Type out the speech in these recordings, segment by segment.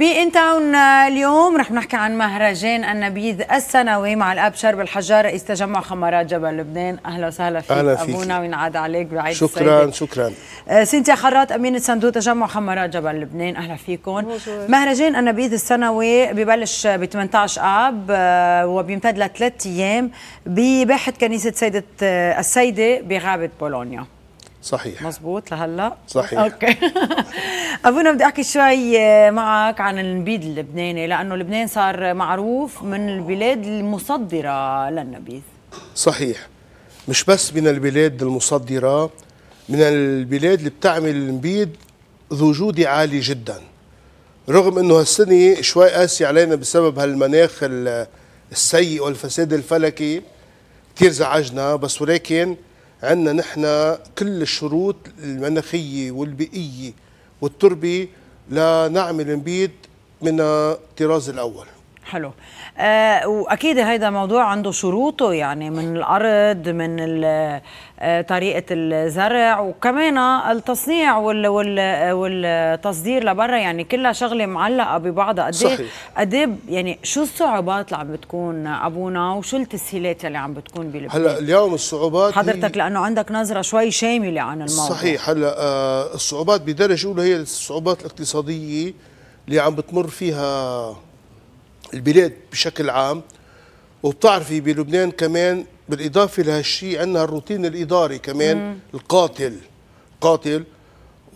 بإن تاون آه، اليوم رح نحكي عن مهرجان النبيذ السنوي مع الاب شرب الحجار رئيس تجمع خمرات جبل لبنان اهلا وسهلا فيك أهلا فيك. ابونا وينعاد عليك بعيد شكرا السيدة. شكرا آه، سنتيا خرات امينه صندوق تجمع خمرات جبل لبنان اهلا فيكم مهرجان النبيذ السنوي ببلش ب 18 اب آه، وبيمتد لثلاث ايام بباحه كنيسه سيده السيده بغابه بولونيا صحيح مزبوط لهلا صحيح اوكي ابونا بدي احكي شوي معك عن النبيذ اللبناني لانه لبنان صار معروف من البلاد المصدره للنبيذ صحيح مش بس من البلاد المصدره من البلاد اللي بتعمل النبيذ ذو جودة عالي جدا رغم انه هالسنه شوي قاسي علينا بسبب هالمناخ السيء والفساد الفلكي كثير زعجنا بس ولكن عندنا نحن كل الشروط المناخيه والبيئيه والتربه لنعمل نبيد من الطراز الاول حلو أه واكيد هذا موضوع عنده شروطه يعني من الارض من آه، طريقه الزرع وكمان التصنيع وال وال آه، والتصدير لبرا يعني كلها شغله معلقه ببعضها قد إيه قد إيه يعني شو الصعوبات اللي عم بتكون ابونا وشو التسهيلات اللي عم بتكون بلبنان هلا اليوم الصعوبات حضرتك لانه عندك نظره شوي شامله عن الموضوع صحيح هلا آه، الصعوبات بدرجه اولى هي الصعوبات الاقتصاديه اللي عم بتمر فيها البلاد بشكل عام وبتعرفي بلبنان كمان بالإضافة لهالشيء عندنا الروتين الإداري كمان مم. القاتل قاتل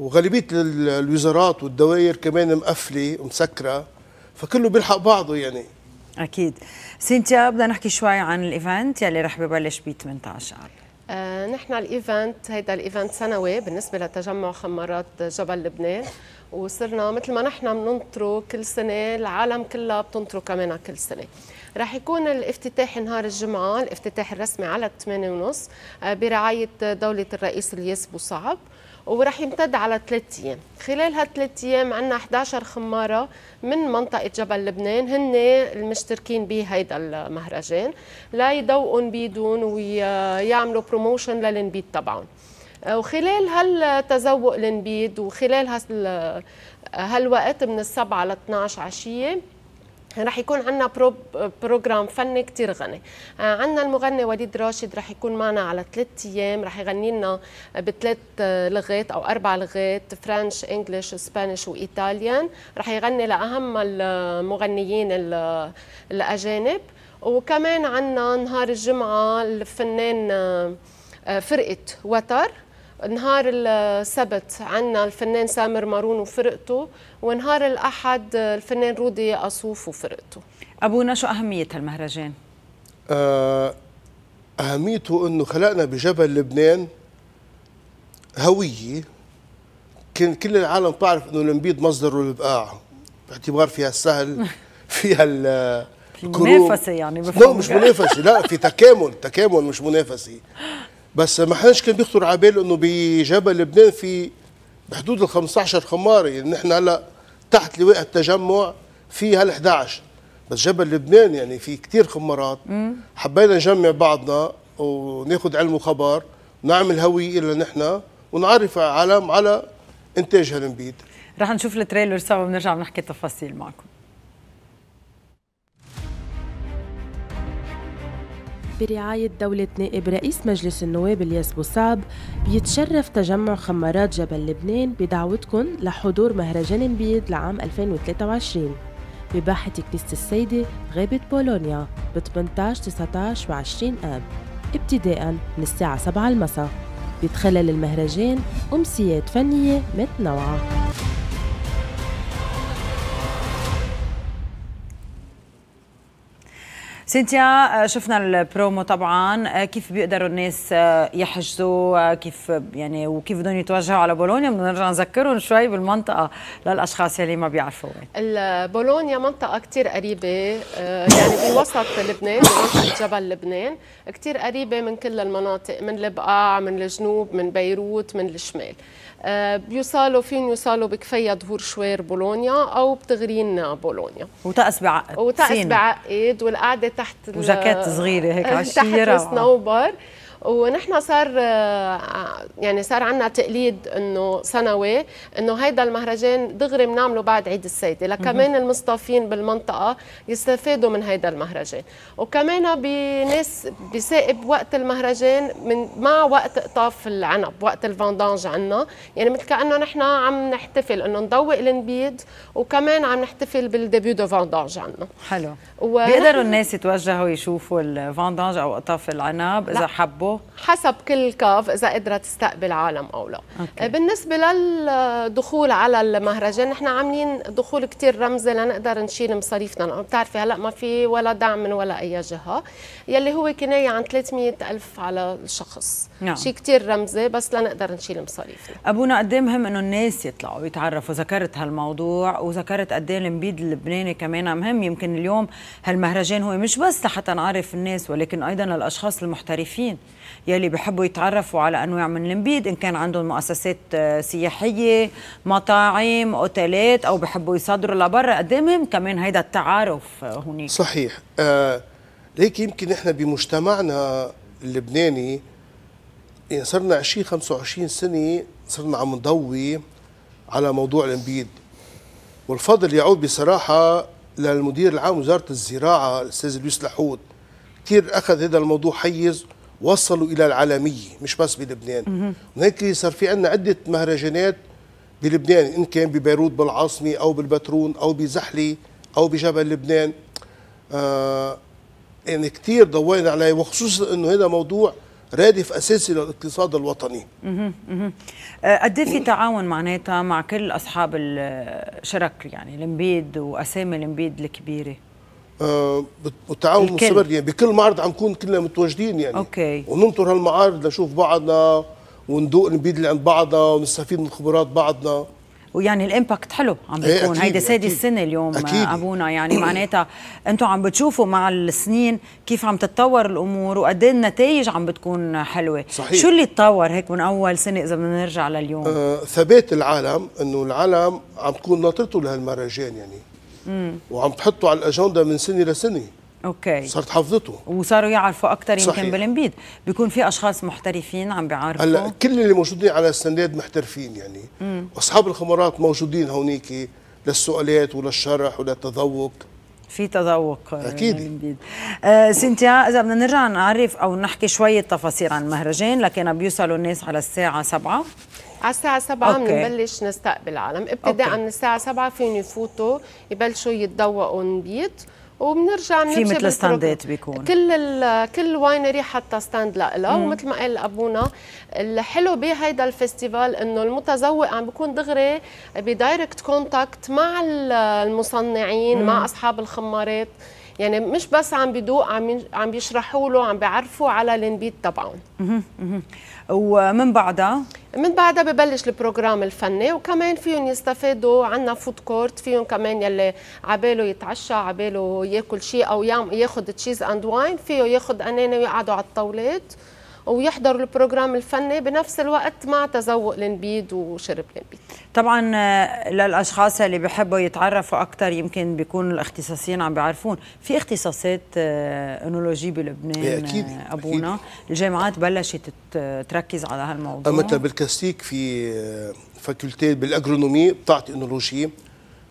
وغالبية الوزارات والدوائر كمان مقفلة ومسكرة فكله بيلحق بعضه يعني أكيد سينتيا بدنا نحكي شوي عن الإيفنت يلي رح ببلش ب 18 آه، نحن الايفنت هيدا الايفنت سنوي بالنسبه لتجمع خمارات جبل لبنان وصرنا مثل ما نحن بننطره كل سنه العالم كلها بتنطره كمان كل سنه رح يكون الافتتاح نهار الجمعه الافتتاح الرسمي على 8:30 آه، برعايه دوله الرئيس الياس بوصعب وراح يمتد على ثلاث ايام خلال هالثلاث ايام عندنا 11 خماره من منطقه جبل لبنان هن المشتركين بهيدا المهرجان لا يدوقوا بيدون ويعملوا بروموشن للنبيد تبعهم وخلال هالتذوق النبيد وخلال هالوقت من السبعة ل 12 عشية رح يكون عندنا برو بروجرام فني كتير غني آه، عندنا المغني وليد راشد رح يكون معنا على ثلاث ايام رح يغني لنا بثلاث آه، لغات او اربع لغات فرنش انجلش سبانيش وايطاليان رح يغني لاهم المغنيين الاجانب وكمان عندنا نهار الجمعه الفنان آه، فرقه وتر نهار السبت عندنا الفنان سامر مارون وفرقته ونهار الأحد الفنان رودي أصوف وفرقته أبونا شو أهمية المهرجان؟ آه، أهميته أنه خلقنا بجبل لبنان هوية كان كل العالم تعرف أنه النبيد مصدر البقاع باعتبار فيها السهل فيها ال منافسه يعني لا مش منافسه لا في تكامل تكامل مش منافسه بس ما حدش كان بيخطر على باله انه بجبل لبنان في بحدود ال 15 خماره يعني نحن هلا تحت لواء التجمع في هال 11 بس جبل لبنان يعني في كثير خمارات حبينا نجمع بعضنا وناخذ علم وخبر نعمل هويه لنا نحن ونعرف العالم على انتاج هالمبيد رح نشوف التريلر سوا ونرجع نحكي تفاصيل معكم برعاية دولة نائب رئيس مجلس النواب الياس بوصاب بيتشرف تجمع خمارات جبل لبنان بدعوتكم لحضور مهرجان بيد لعام 2023 بباحة كنيسة السيدة غابة بولونيا ب 18 19 و 20 آب ابتداء من الساعة 7 المساء بيتخلل المهرجان أمسيات فنية متنوعة سنتيا آه، شفنا البرومو طبعا آه، كيف بيقدروا الناس آه، يحجزوا كيف يعني وكيف بدهم يتوجهوا على بولونيا بدنا نرجع نذكرهم شوي بالمنطقه للاشخاص يلي ما بيعرفوا بولونيا منطقه كثير قريبه يعني بوسط لبنان بوسط جبل لبنان كثير قريبه من كل المناطق من البقاع من الجنوب من بيروت من الشمال بيوصلوا آه، فين يوصلوا بكفية ظهور شوير بولونيا أو بتغرين بولونيا وتقس بعقد وتقس بعقد والقعدة تحت وجاكيت صغيرة هيك عشيرة تحت السنوبر ونحن صار آه، يعني صار عندنا تقليد انه سنوي انه هيدا المهرجان دغري بنعمله بعد عيد السيده لكمان المصطفين بالمنطقه يستفادوا من هيدا المهرجان وكمان بناس بسائب وقت المهرجان من مع وقت قطاف العنب وقت الفاندانج عنا يعني مثل كانه نحن عم نحتفل انه نضوق النبيد وكمان عم نحتفل بالديبيو دو فاندانج عنا حلو بيقدروا الناس يتوجهوا يشوفوا الفاندانج او قطاف العنب اذا نعم. حبوا بيلعبوا حسب كل كاف اذا قدرت تستقبل عالم او لا أوكي. آه، بالنسبه للدخول على المهرجان نحن عاملين دخول كثير رمزي لنقدر نشيل مصاريفنا لانه بتعرفي هلا ما في ولا دعم من ولا اي جهه يلي هو كنايه عن 300 الف على الشخص نعم. شيء كثير رمزي بس لنقدر نشيل مصاريفنا ابونا قد إيه مهم انه الناس يطلعوا ويتعرفوا ذكرت هالموضوع وذكرت قد ايه المبيد اللبناني كمان مهم يمكن اليوم هالمهرجان هو مش بس لحتى نعرف الناس ولكن ايضا للاشخاص المحترفين يلي بحبوا يتعرفوا على انواع من المبيد ان كان عندهم مؤسسات آه، سياحيه مطاعم اوتيلات او بحبوا يصدروا لبرا قدامهم إيه كمان هيدا التعارف آه، هناك صحيح آه ليك يمكن احنا بمجتمعنا اللبناني يعني صرنا 20 25 سنه صرنا عم نضوي على موضوع الانبيد والفضل يعود بصراحه للمدير العام وزاره الزراعه الاستاذ لويس لحود كثير اخذ هذا الموضوع حيز وصلوا الى العالميه مش بس بلبنان وهيك صار في عندنا عده مهرجانات بلبنان ان كان ببيروت بالعاصمه او بالبترون او بزحله او بجبل لبنان آه يعني كثير ضوينا عليه وخصوصا انه هذا موضوع رادف اساسي للاقتصاد الوطني. آه، قد إيه في تعاون معناتها مع كل اصحاب الشرك يعني المبيد واسامي المبيد الكبيره؟ والتعاون المستمر يعني بكل معرض عم نكون كلنا متواجدين يعني أوكي. وننطر هالمعارض لنشوف بعضنا وندوق نبيد اللي عند بعضنا ونستفيد من خبرات بعضنا ويعني الامباكت حلو عم إيه، بيكون هيدي سادس سنه اليوم أكيد. ابونا يعني معناتها انتم عم بتشوفوا مع السنين كيف عم تتطور الامور وقد إيه النتائج عم بتكون حلوه صحيح. شو اللي تطور هيك من اول سنه اذا بدنا نرجع لليوم آه ثبات العالم انه العالم عم تكون ناطرته لهالمهرجان يعني وعم تحطه على الاجنده من سنه لسنه اوكي صارت حافظته وصاروا يعرفوا اكثر يمكن بالانبيد بيكون في اشخاص محترفين عم بيعرفوا هلا كل اللي موجودين على السنداد محترفين يعني مم. واصحاب الخمرات موجودين هونيك للسؤالات وللشرح وللتذوق في تذوق اكيد آه سنتيا اذا بدنا نرجع نعرف او نحكي شويه تفاصيل عن المهرجان لكن بيوصلوا الناس على الساعه 7 على الساعة 7 بنبلش نستقبل العالم ابتداء من الساعة 7 فين يفوتوا يبلشوا يتذوقوا نبيت وبنرجع في مثل ستاندات بيكون كل كل واينري حتى ستاند لها ومثل ما قال ابونا الحلو بهيدا الفستيفال انه المتذوق عم بيكون دغري بدايركت كونتاكت مع المصنعين مم. مع اصحاب الخمارات يعني مش بس عم بيدوق عم عم بيشرحوا له عم بيعرفوا على الانبيت تبعهم ومن بعدها من بعدها ببلش البروجرام الفني وكمان فيهم يستفادوا عنا فود كورت فيهم كمان يلي عباله يتعشى عباله ياكل شيء او ياخذ تشيز اند واين فيه ياخذ اناني ويقعدوا على الطاولات ويحضروا البروجرام الفني بنفس الوقت مع تذوق النبيد وشرب النبيد طبعا آه، للاشخاص اللي بحبوا يتعرفوا اكثر يمكن بيكونوا الاختصاصيين عم بيعرفون في اختصاصات آه، انولوجي بلبنان إيه، آه، أكيد. ابونا أكيد. الجامعات بلشت تركز على هالموضوع مثلا بالكاستيك في فاكولتي بالاجرونومي بتعطي انولوجي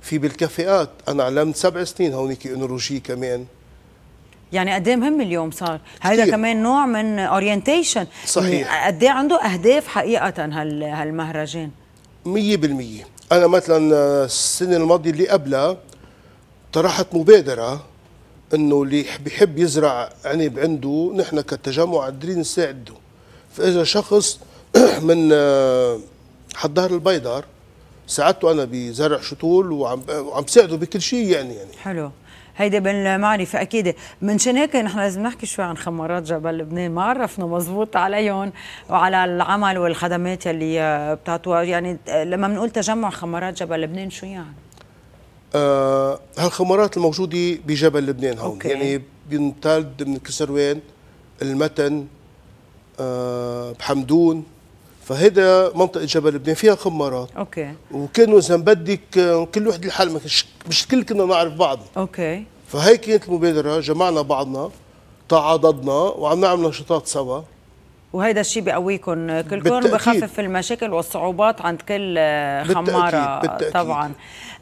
في بالكفاءات انا علمت سبع سنين هونيك انولوجي كمان يعني قد ايه مهم اليوم صار هذا كمان نوع من اورينتيشن صحيح يعني قد ايه عنده اهداف حقيقه هال هالمهرجان 100% انا مثلا السنه الماضيه اللي قبلها طرحت مبادره انه اللي بيحب يزرع عنب عنده نحن كتجمع قادرين نساعده فاذا شخص من حضار البيدار ساعدته انا بزرع شطول وعم وعم ساعده بكل شيء يعني يعني حلو هيدي بالمعرفه اكيد منشان هيك نحن لازم نحكي شوي عن خمارات جبل لبنان ما عرفنا مزبوط عليهم وعلى العمل والخدمات يلي آه، بتعطوها يعني آه، لما بنقول تجمع خمارات جبل لبنان شو يعني آه هالخمارات الموجوده بجبل لبنان هون أوكي. يعني بينطرد من الكسروان المتن آه بحمدون فهذا منطقه جبل لبنان فيها خمارات اوكي وكانوا اذا بدك آه، كل واحد لحال مش الكل كنا نعرف بعض اوكي فهي كانت المبادره جمعنا بعضنا تعاضدنا وعم نعمل نشاطات سوا وهذا الشيء بقويكم كلكم بخفف المشاكل والصعوبات عند كل خماره بالتأكيد. بالتأكيد. طبعا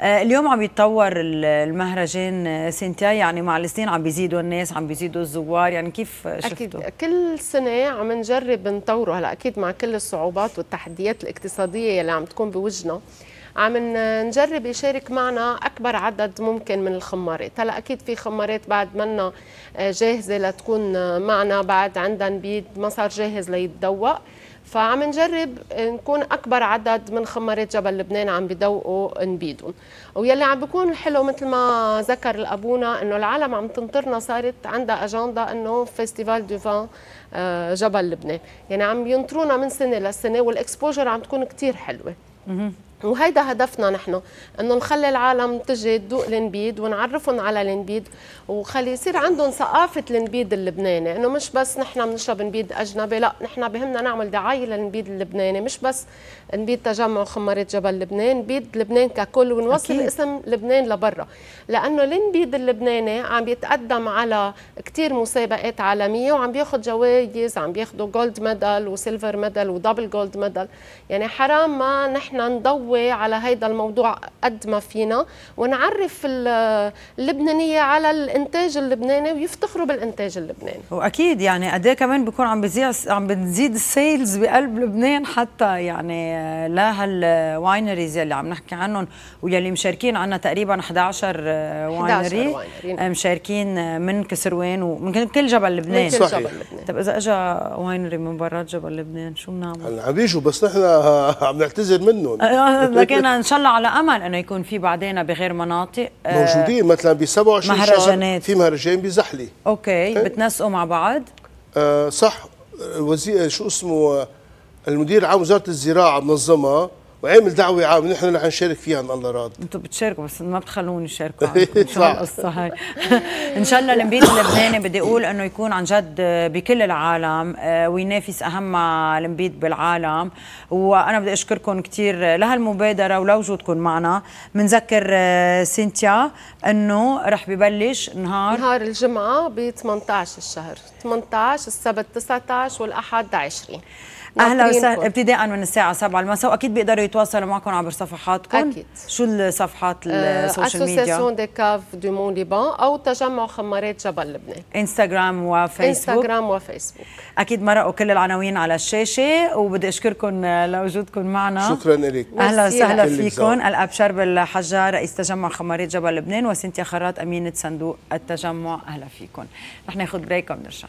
آه، اليوم عم يتطور المهرجان آه، سنتيا يعني مع السنين عم بيزيدوا الناس عم بيزيدوا الزوار يعني كيف شفتوا اكيد كل سنه عم نجرب نطوره هلا اكيد مع كل الصعوبات والتحديات الاقتصاديه اللي عم تكون بوجهنا عم نجرب يشارك معنا اكبر عدد ممكن من الخمارات هلا اكيد في خمارات بعد منا آه، جاهزه لتكون معنا بعد عندها نبيد ما صار جاهز ليتذوق فعم نجرب نكون اكبر عدد من خمارات جبل لبنان عم بيدوقوا نبيدهم ويلي عم بيكون حلو مثل ما ذكر الابونا انه العالم عم تنطرنا صارت عندها اجنده انه فيستيفال دو فان آه، جبل لبنان يعني عم ينطرونا من سنه لسنه والاكسبوجر عم تكون كثير حلوه وهيدا هدفنا نحن انه نخلي العالم تجي تذوق لنبيد ونعرفهم على لنبيد وخلي يصير عندهم ثقافه لنبيد اللبناني انه مش بس نحن بنشرب نبيد اجنبي لا نحن بهمنا نعمل دعايه للنبيد اللبناني مش بس نبيد تجمع خماره جبل لبنان نبيد لبنان ككل ونوصل أكيد. اسم لبنان لبرا لانه لنبيد اللبناني عم يتقدم على كثير مسابقات عالميه وعم بياخذ جوائز عم بياخذوا جولد ميدال وسيلفر ميدال ودبل جولد ميدال يعني حرام ما نحن نضوي قوي على هيدا الموضوع قد ما فينا ونعرف اللبنانيه على الانتاج اللبناني ويفتخروا بالانتاج اللبناني واكيد يعني قد إيه كمان بيكون عم بزيع عم بتزيد السيلز بقلب لبنان حتى يعني آه، لا هالواينريز يلي عم نحكي عنهم ويلي مشاركين عنا تقريبا 11 واينري آه، آه، مشاركين من كسروان ومن كل جبل لبنان صحيح جبل لبنان. طب اذا اجى واينري من برات جبل لبنان شو بنعمل؟ عم بيجوا بس نحن عم نعتذر منهم الاستاذ لكن ان شاء الله على امل انه يكون في بعدين بغير مناطق آه، موجودين مثلا ب 27 مهرجانات في مهرجان بزحله اوكي بتنسقوا مع بعض آه صح آه، وزير شو اسمه آه، المدير العام وزاره الزراعه منظمها وعمل دعوه عامة نحن رح نشارك فيها ان الله راد انتم بتشاركوا بس ما بتخلوني شاركوا شو هالقصه هاي ان شاء الله البيت اللبناني بدي اقول انه يكون عن جد بكل العالم آه، وينافس اهم البيت بالعالم وانا بدي اشكركم كثير لهالمبادره ولوجودكم معنا بنذكر آه، سينتيا انه رح ببلش نهار نهار الجمعه ب 18 الشهر 18 السبت 19 والاحد 20 اهلا وسهلا ابتداء من الساعه 7 المساء واكيد بيقدروا يتواصلوا معكم عبر صفحاتكم اكيد شو الصفحات السوشيال ميديا؟ اسوسيسيون دي كاف دو مون ليبان او تجمع خمارات جبل لبنان انستغرام وفيسبوك انستغرام وفيسبوك اكيد مرقوا كل العناوين على الشاشه وبدي اشكركم آه، لوجودكم معنا شكرا لك اهلا وسهلا فيكم الاب شرب بالحجار رئيس تجمع خمارات جبل لبنان وسنتيا خرات امينه صندوق التجمع اهلا فيكم رح ناخذ بريك ونرجع